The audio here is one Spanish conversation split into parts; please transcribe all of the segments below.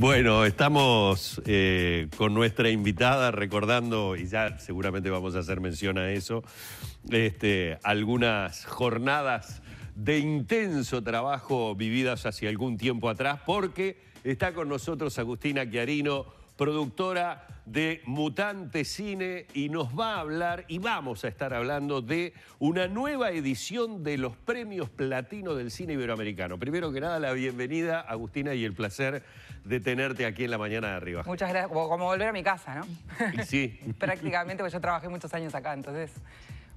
Bueno, estamos eh, con nuestra invitada recordando, y ya seguramente vamos a hacer mención a eso, este, algunas jornadas de intenso trabajo vividas hacia algún tiempo atrás, porque está con nosotros Agustina Chiarino productora de Mutante Cine, y nos va a hablar, y vamos a estar hablando de una nueva edición de los premios platino del cine iberoamericano. Primero que nada, la bienvenida, Agustina, y el placer de tenerte aquí en la mañana de arriba. Muchas gracias, como, volver a mi casa, ¿no? Sí. Prácticamente, porque yo trabajé muchos años acá, entonces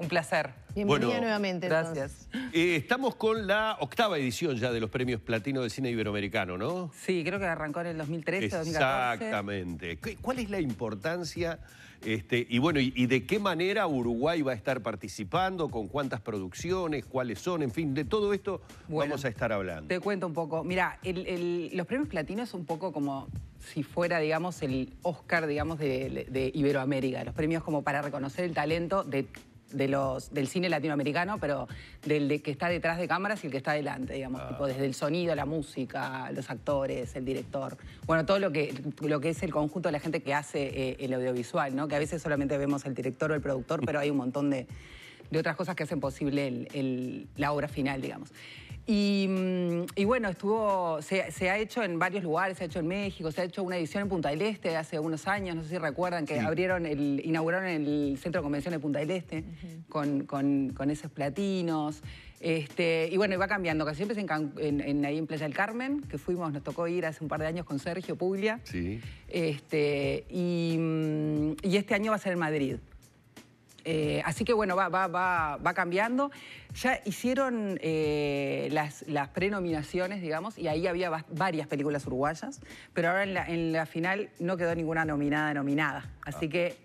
un placer. Bienvenida nuevamente. Gracias. Eh, estamos con la octava edición ya de los premios Platino de Cine Iberoamericano, ¿no? Sí, creo que arrancó en el 2013, Exactamente. ¿Cuál es la importancia este, y bueno, y, de qué manera Uruguay va a estar participando? ¿Con cuántas producciones? ¿Cuáles son? En fin, de todo esto vamos a estar hablando. Te cuento un poco. Mira, los premios Platino es un poco como si fuera, digamos, el Oscar, digamos, de Iberoamérica. Los premios como para reconocer el talento de los, del cine latinoamericano, pero del que está detrás de cámaras y el que está delante, digamos, tipo ah. desde el sonido, la música, los actores, el director, bueno, todo lo que, lo que es el conjunto de la gente que hace eh, el audiovisual, ¿no? Que a veces solamente vemos el director o el productor, pero hay un montón de de otras cosas que hacen posible la obra final, digamos. Y, mm, bueno, estuvo, se, ha hecho en varios lugares, se ha hecho en México, se ha hecho una edición en Punta del Este hace unos años, no sé si recuerdan, que abrieron el, inauguraron el Centro de Convención de Punta del Este con, esos platinos. Este, y bueno, va cambiando, casi siempre es en, ahí en Playa del Carmen, que fuimos, nos tocó ir hace un par de años con Sergio Puglia. Sí. Este, y, mm, y este año va a ser en Madrid. Eh, así que bueno, va, va, va, cambiando. Ya hicieron eh, las, las prenominaciones, digamos, y ahí había varias películas uruguayas, pero ahora en la, final no quedó ninguna nominada nominada. Así ah. que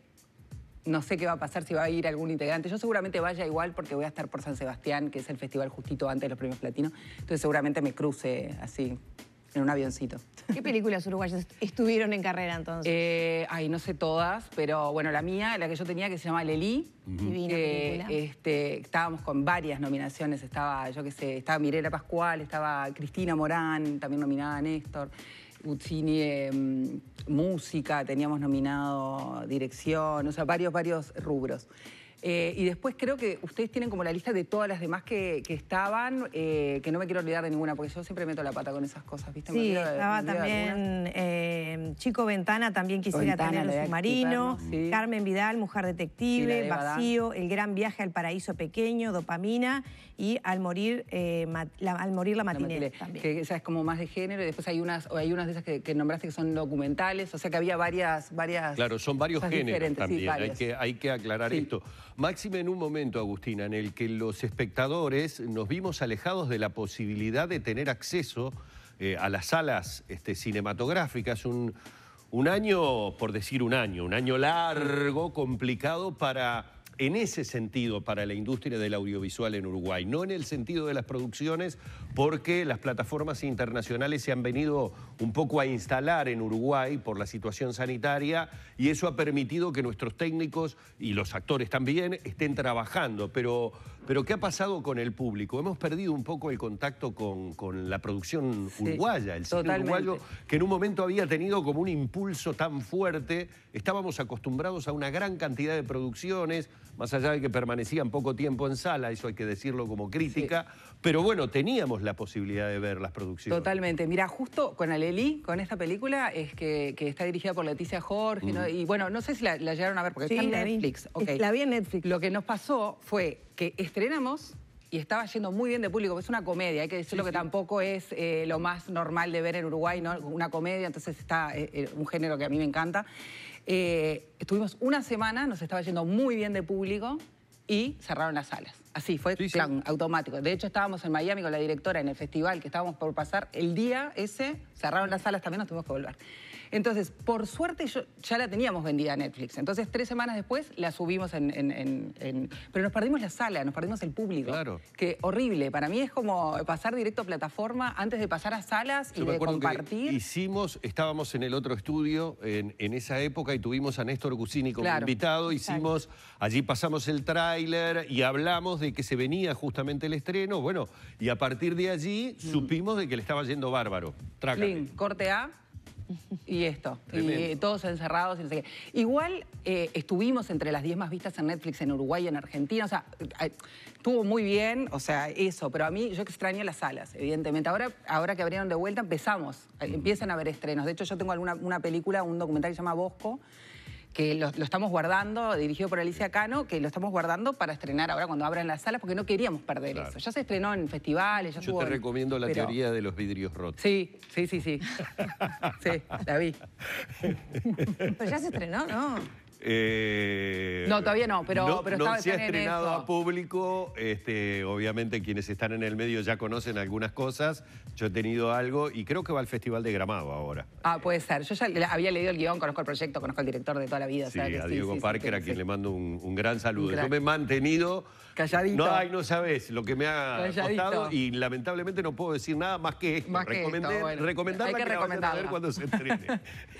no sé qué va a pasar si va a ir algún integrante. Yo seguramente vaya igual porque voy a estar por San Sebastián, que es el festival justito antes de los premios platinos, Entonces seguramente me cruce así en un avioncito. ¿Qué películas uruguayas estuvieron en carrera entonces? Eh, ay, no sé todas, pero bueno, la mía, la que yo tenía que se llama Lelí. Este, estábamos con varias nominaciones, estaba, yo qué sé, estaba Mirela Pascual, estaba Cristina Morán, también nominada Néstor. Uccini, em, música, teníamos nominado dirección, o sea, varios, varios rubros. Eh, y después creo que ustedes tienen como la lista de todas las demás que, estaban, eh, que no me quiero olvidar de ninguna, porque yo siempre meto la pata con esas cosas, ¿viste? Sí, estaba también eh, Chico Ventana, también quisiera tener submarino, Carmen Vidal, Mujer Detective, Vacío, El Gran Viaje al Paraíso Pequeño, Dopamina y Al Morir, la, al morir la Que esa es como más de género y después hay unas, hay unas de esas que, nombraste que son documentales, o sea que había varias... varias claro, son varios géneros también, Hay, que, hay que aclarar esto. Máxime en un momento, Agustina, en el que los espectadores nos vimos alejados de la posibilidad de tener acceso eh, a las salas este, cinematográficas. un año, por decir un año, un año largo, complicado para en ese sentido para la industria del audiovisual en Uruguay, no en el sentido de las producciones, porque las plataformas internacionales se han venido un poco a instalar en Uruguay por la situación sanitaria y eso ha permitido que nuestros técnicos y los actores también estén trabajando. Pero, pero ¿qué ha pasado con el público? Hemos perdido un poco el contacto con, la producción uruguaya, el cine uruguayo, que en un momento había tenido como un impulso tan fuerte. Estábamos acostumbrados a una gran cantidad de producciones más allá de que permanecían poco tiempo en sala, eso hay que decirlo como crítica, pero bueno, teníamos la posibilidad de ver las producciones. Totalmente. Mira, justo con Aleli, con esta película, es que, está dirigida por Leticia Jorge, mm. y bueno, no sé si la, la llegaron a ver porque está en Netflix. La vi en Netflix. Lo que nos pasó fue que estrenamos y estaba yendo muy bien de público. Es una comedia, hay que decirlo que tampoco es eh, lo más normal de ver en Uruguay, ¿no? Una comedia, entonces está eh, eh, un género que a mí me encanta. Eh, estuvimos una semana, nos estaba yendo muy bien de público y cerraron las salas. Así, fue plan, automático. De hecho, estábamos en Miami con la directora en el festival que estábamos por pasar. El día ese cerraron las salas, también nos tuvimos que volver. Entonces, por suerte yo, ya la teníamos vendida a Netflix. Entonces, tres semanas después la subimos en, Pero nos perdimos la sala, nos perdimos el público. Claro. Que horrible. Para mí es como pasar directo a plataforma antes de pasar a salas y de compartir. hicimos, estábamos en el otro estudio en, esa época y tuvimos a Néstor Cusini como invitado. Hicimos, allí pasamos el tráiler y hablamos de que se venía justamente el estreno. Bueno, y a partir de allí mm. supimos de que le estaba yendo bárbaro. Link, corte A y esto. todos encerrados y no sé qué. Igual eh, estuvimos entre las 10 más vistas en Netflix en Uruguay y en Argentina. O sea, eh, estuvo muy bien, o sea, eso. Pero a mí yo extraño las salas, evidentemente. Ahora, ahora que abrieron de vuelta empezamos, eh, empiezan a haber estrenos. De hecho, yo tengo alguna, una película, un documental que se llama Bosco, que lo, estamos guardando, dirigido por Alicia Cano, que lo estamos guardando para estrenar ahora cuando abran las salas, porque no queríamos perder eso. Ya se estrenó en festivales, ya Yo te recomiendo la teoría de los vidrios rotos. Sí, sí, sí, sí. sí, la vi. pero ya se estrenó, ¿no? Eh, no, todavía no, pero, no, se ha estrenado a público. Este, obviamente quienes están en el medio ya conocen algunas cosas. Yo he tenido algo y creo que va al Festival de Gramado ahora. Ah, puede ser. Yo ya había leído el guión, conozco el proyecto, conozco al director de toda la vida. Sí, a Diego Parker, a quien le mando un, gran saludo. Yo me he mantenido... Calladito. No, no sabes lo que me ha costado y lamentablemente no puedo decir nada más que esto. Más Recomendarla que, recomendarla. cuando se estrene.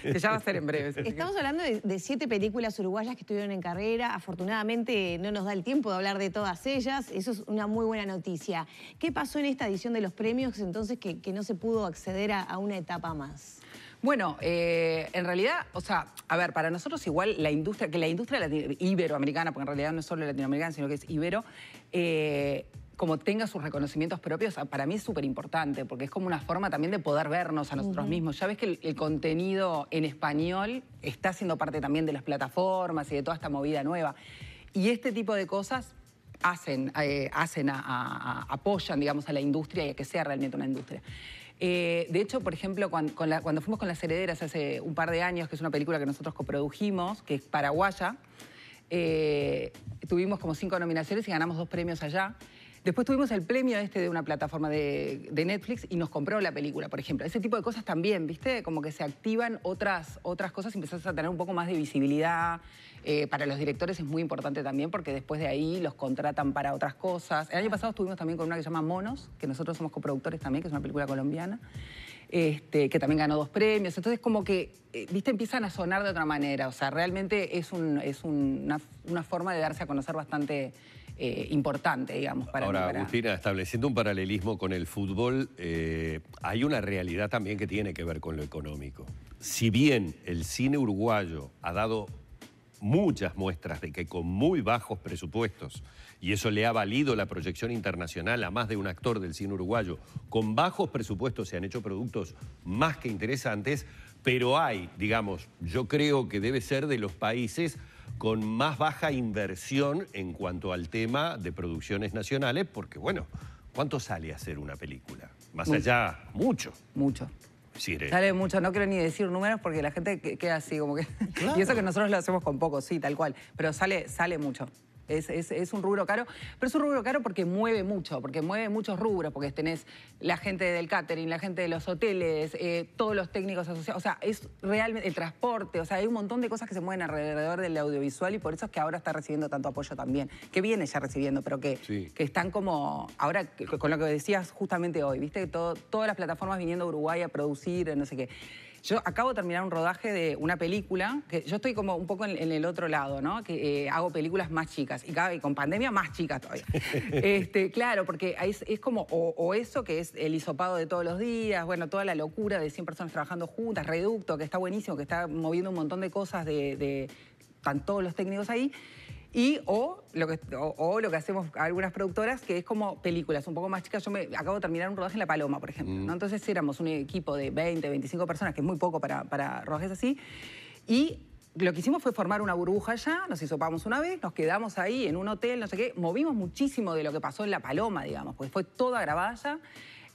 ya va a ser en breve. Estamos hablando de siete películas uruguayas que estuvieron en carrera. Afortunadamente no nos da el tiempo de hablar de todas ellas. Eso es una muy buena noticia. ¿Qué pasó en esta edición de los premios entonces que, no se pudo acceder a, una etapa más? Bueno, eh, en realidad, o sea, a ver, para nosotros igual la industria, que la industria iberoamericana, porque en realidad no es solo latinoamericana, sino que es ibero, eh, como tenga sus reconocimientos propios, ah, para mí es súper importante, porque es como una forma también de poder vernos a nosotros mismos. Ya ves que el, contenido en español está siendo parte también de las plataformas y de toda esta movida nueva. Y este tipo de cosas hacen, eh, hacen apoyan, digamos, a la industria y a que sea realmente una industria. Eh, de hecho, por ejemplo, cuando, fuimos con Las Herederas hace un par de años, que es una película que nosotros coprodujimos, que es paraguaya, eh, tuvimos como cinco nominaciones y ganamos dos premios allá. Después tuvimos el premio este de una plataforma de, Netflix y nos compró la película, por ejemplo. Ese tipo de cosas también, ¿viste? Como que se activan otras, otras cosas y empezás a tener un poco más de visibilidad. Eh, para los directores es muy importante también porque después de ahí los contratan para otras cosas. El año pasado estuvimos también con una que se llama Monos, que nosotros somos coproductores también, que es una película colombiana. Este, que también ganó dos premios. Entonces, como que, eh, viste, empiezan a sonar de otra manera. O sea, realmente es, es una, forma de darse a conocer bastante eh, importante, digamos, para Ahora, Agustina, estableciendo un paralelismo con el fútbol, eh, hay una realidad también que tiene que ver con lo económico. Si bien el cine uruguayo ha dado muchas muestras de que con muy bajos presupuestos, y eso le ha valido la proyección internacional a más de un actor del cine uruguayo, con bajos presupuestos se han hecho productos más que interesantes, pero hay, digamos, yo creo que debe ser de los países con más baja inversión en cuanto al tema de producciones nacionales, porque bueno, ¿cuánto sale hacer una película? Más allá, mucho. Mucho. sale mucho, no quiero ni decir números porque la gente queda así como que... Y eso que nosotros lo hacemos con poco, sí, tal cual, pero sale, sale mucho. Es, un rubro caro, pero es un rubro caro porque mueve mucho, porque mueve muchos rubros, porque tenés la gente del catering, la gente de los hoteles, eh, todos los técnicos asociados, o sea, es realmente el transporte, o sea, hay un montón de cosas que se mueven alrededor del audiovisual y por eso es que ahora está recibiendo tanto apoyo también, que viene ya recibiendo, pero que, que están como, ahora con lo que decías justamente hoy, viste, Todo, todas las plataformas viniendo a Uruguay a producir, no sé qué. Yo acabo de terminar un rodaje de una película, que yo estoy como un poco en, el otro lado, ¿no? Que eh, hago películas más chicas y, cada, con pandemia más chicas todavía. este, claro, porque es, como o, eso que es el hisopado de todos los días, bueno, toda la locura de 100 personas trabajando juntas, Reducto, que está buenísimo, que está moviendo un montón de cosas de, de están todos los técnicos ahí y o lo, que, lo que hacemos algunas productoras, que es como películas un poco más chicas. Yo me acabo de terminar un rodaje en La Paloma, por ejemplo. Mm. Entonces éramos un equipo de 20, 25 personas, que es muy poco para, para rodajes así. Y lo que hicimos fue formar una burbuja allá, nos hisopamos una vez, nos quedamos ahí en un hotel, no sé qué, movimos muchísimo de lo que pasó en La Paloma, digamos, porque fue toda grabada allá.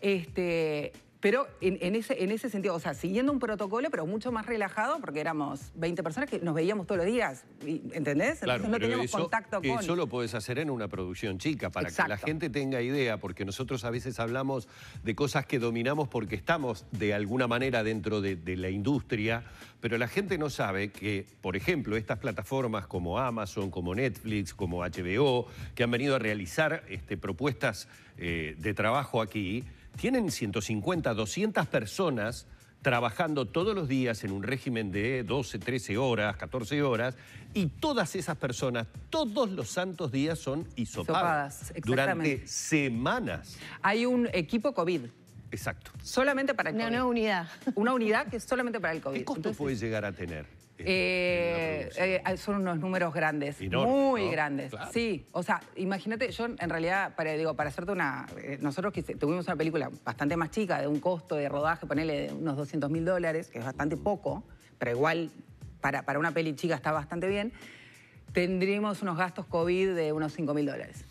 Este, pero en, ese, sentido, o sea, siguiendo un protocolo, pero mucho más relajado, porque éramos 20 personas que nos veíamos todos los días, ¿entendés? Entonces no teníamos contacto con... Eso lo puedes hacer en una producción chica, para que la gente tenga idea, porque nosotros a veces hablamos de cosas que dominamos porque estamos de alguna manera dentro de, la industria, pero la gente no sabe que, por ejemplo, estas plataformas como Amazon, como Netflix, como HBO, que han venido a realizar este, propuestas eh, de trabajo aquí, tienen 150, 200 personas trabajando todos los días en un régimen de 12, 13 horas, 14 horas, y todas esas personas, todos los santos días son isopadas, durante semanas. Hay un equipo COVID. Exacto. Solamente para el COVID. una unidad. Una unidad que es solamente para el COVID. ¿Qué costo puede llegar a tener? Eh, eh, son unos números grandes, muy grandes. Sí, o sea, imagínate, yo en realidad, para, digo, para hacerte una... Eh, nosotros que tuvimos una película bastante más chica, de un costo de rodaje, ponele unos 200 mil dólares, que es bastante poco, pero igual para, para una peli chica está bastante bien, tendríamos unos gastos COVID de unos 5 mil dólares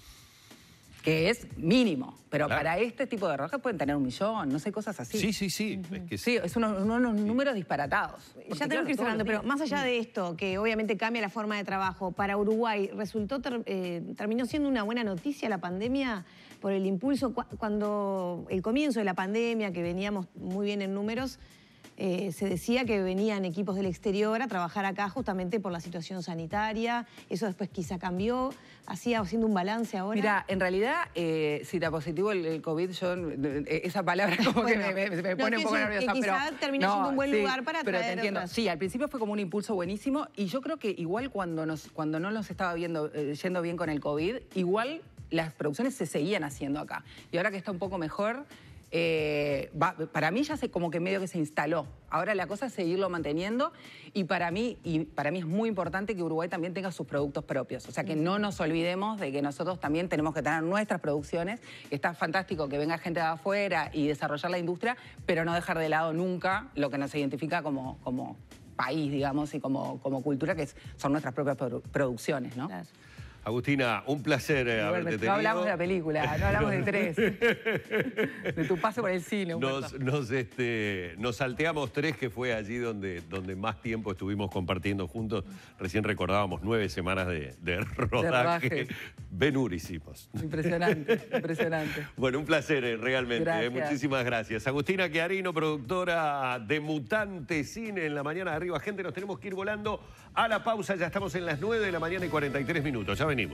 que es mínimo, pero para este tipo de rojas pueden tener un millón, no sé, cosas así. Sí, sí, sí. es que sí. es unos, números disparatados. ya tenemos que ir cerrando, pero más allá de esto, que obviamente cambia la forma de trabajo, para Uruguay resultó eh, terminó siendo una buena noticia la pandemia por el impulso cuando el comienzo de la pandemia, que veníamos muy bien en números, eh, se decía que venían equipos del exterior a trabajar acá justamente por la situación sanitaria. Eso después quizá cambió. Hacía haciendo un balance ahora. Mira, en realidad, eh, si era positivo el, COVID, yo eh, esa palabra como que me, pone un poco nerviosa. quizá siendo un buen lugar para pero te Sí, al principio fue como un impulso buenísimo y yo creo que igual cuando nos cuando no nos estaba viendo yendo bien con el COVID, igual las producciones se seguían haciendo acá. Y ahora que está un poco mejor, eh, para mí ya se como que medio que se instaló. Ahora la cosa es seguirlo manteniendo y para mí, y para mí es muy importante que Uruguay también tenga sus productos propios. O sea que no nos olvidemos de que nosotros también tenemos que tener nuestras producciones. Está fantástico que venga gente de afuera y desarrollar la industria, pero no dejar de lado nunca lo que nos identifica como, como país, digamos, y como, como cultura, que son nuestras propias producciones, ¿no? Agustina, un placer eh, haberte tenido. No hablamos de la película, no hablamos de tres. de tu paso por el cine, Nos, nos, este, nos salteamos tres, que fue allí donde, donde más tiempo estuvimos compartiendo juntos. Recién recordábamos nueve semanas de, rodaje. De Impresionante, impresionante. Bueno, un placer eh, realmente. Eh, muchísimas gracias. Agustina Chiarino, productora de Mutante Cine en la mañana de arriba. Gente, nos tenemos que ir volando a la pausa. Ya estamos en las nueve de la mañana y 43 minutos. Ya anyway.